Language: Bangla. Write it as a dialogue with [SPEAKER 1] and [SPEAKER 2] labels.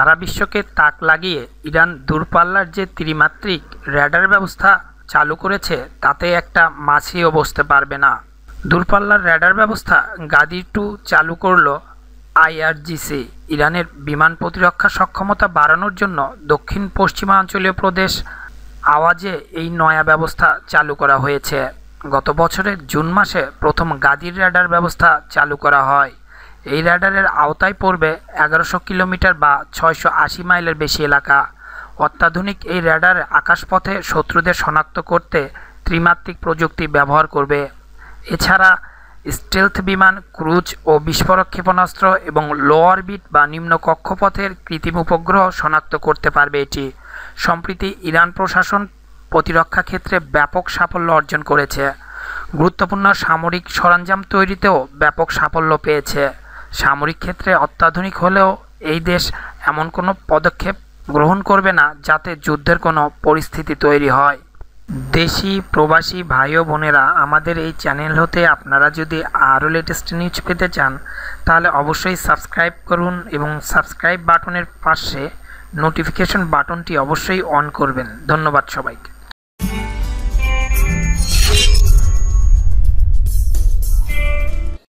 [SPEAKER 1] সারা বিশ্বকে তাক লাগিয়ে ইরান দূরপাল্লার যে ত্রিমাত্রিক র্যাডার ব্যবস্থা চালু করেছে তাতে একটা মাছিও বসতে পারবে না দূরপাল্লার র্যাডার ব্যবস্থা গাদি টু চালু করল আইআরজিসি ইরানের বিমান প্রতিরক্ষা সক্ষমতা বাড়ানোর জন্য দক্ষিণ পশ্চিমাঞ্চলীয় প্রদেশ আওয়াজে এই নয়া ব্যবস্থা চালু করা হয়েছে গত বছরের জুন মাসে প্রথম গাদির র্যাডার ব্যবস্থা চালু করা হয় এই রাডারের আওতায় পড়বে এগারোশো কিলোমিটার বা ছয়শো আশি মাইলের বেশি এলাকা অত্যাধুনিক এই রাডার আকাশপথে শত্রুদের শনাক্ত করতে ত্রিমাত্রিক প্রযুক্তি ব্যবহার করবে এছাড়া স্টেলথ বিমান ক্রুজ ও বিস্ফোরক ক্ষেপণাস্ত্র এবং লোয়ারবিট বা নিম্ন কক্ষপথের কৃত্রিম উপগ্রহ শনাক্ত করতে পারবে এটি সম্প্রতি ইরান প্রশাসন প্রতিরক্ষা ক্ষেত্রে ব্যাপক সাফল্য অর্জন করেছে গুরুত্বপূর্ণ সামরিক সরঞ্জাম তৈরিতেও ব্যাপক সাফল্য পেয়েছে সামরিক ক্ষেত্রে অত্যাধুনিক হলেও এই দেশ এমন কোনো পদক্ষেপ গ্রহণ করবে না যাতে যুদ্ধের কোনো পরিস্থিতি তৈরি হয় দেশি প্রবাসী ভাই ও বোনেরা আমাদের এই চ্যানেল হতে আপনারা যদি আরও লেটেস্ট নিউজ পেতে চান তাহলে অবশ্যই সাবস্ক্রাইব করুন এবং সাবস্ক্রাইব বাটনের পাশে নোটিফিকেশন বাটনটি অবশ্যই অন করবেন ধন্যবাদ সবাইকে